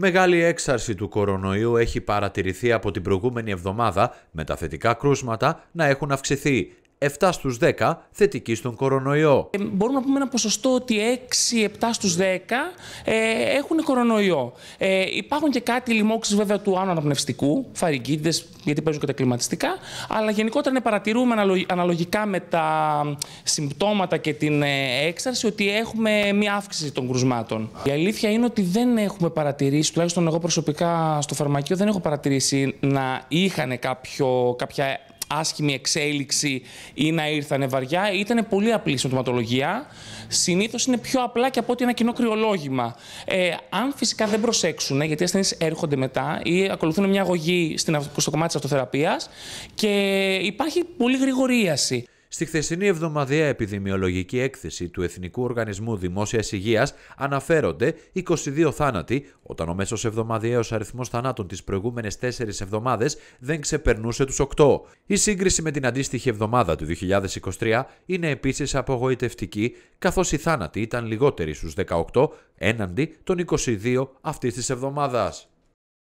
Μεγάλη έξαρση του κορονοϊού έχει παρατηρηθεί από την προηγούμενη εβδομάδα με τα θετικά κρούσματα να έχουν αυξηθεί 7 στους 10 θετικοί στον κορονοϊό. Ε, μπορούμε να πούμε ένα ποσοστό ότι 6-7 στους 10 ε, έχουν κορονοϊό. Ε, υπάρχουν και κάτι λοιμώξεις βέβαια του άνω αναπνευστικού, φαρικίδες, γιατί παίζουν και τα κλιματιστικά, αλλά γενικότερα να παρατηρούμε αναλογικά με τα συμπτώματα και την ε, έξαρση ότι έχουμε μία αύξηση των κρουσμάτων. Η αλήθεια είναι ότι δεν έχουμε παρατηρήσει, τουλάχιστον εγώ προσωπικά στο φαρμακείο δεν έχω παρατηρήσει να είχαν κάποιο, κάποια άσχημη εξέλιξη ή να ήρθανε βαριά. Ήταν πολύ απλή συμπτωματολογία. Συνήθως είναι πιο απλά και από ότι ένα κοινό κρυολόγημα. Ε, αν φυσικά δεν προσέξουν, γιατί οι ασθενείς έρχονται μετά ή ακολουθούν μια αγωγή στο κομμάτι της αυτοθεραπείας και υπάρχει πολύ γρήγορη ίαση. Στη χθεσινή εβδομαδιαία επιδημιολογική έκθεση του Εθνικού Οργανισμού Δημόσιας Υγείας αναφέρονται 22 θάνατοι, όταν ο μέσος εβδομαδιαίος αριθμός θανάτων τις προηγούμενες 4 εβδομάδες δεν ξεπερνούσε τους 8. Η σύγκριση με την αντίστοιχη εβδομάδα του 2023 είναι επίσης απογοητευτική, καθώς οι θάνατοι ήταν λιγότεροι στους 18 έναντι των 22 αυτής της εβδομάδας.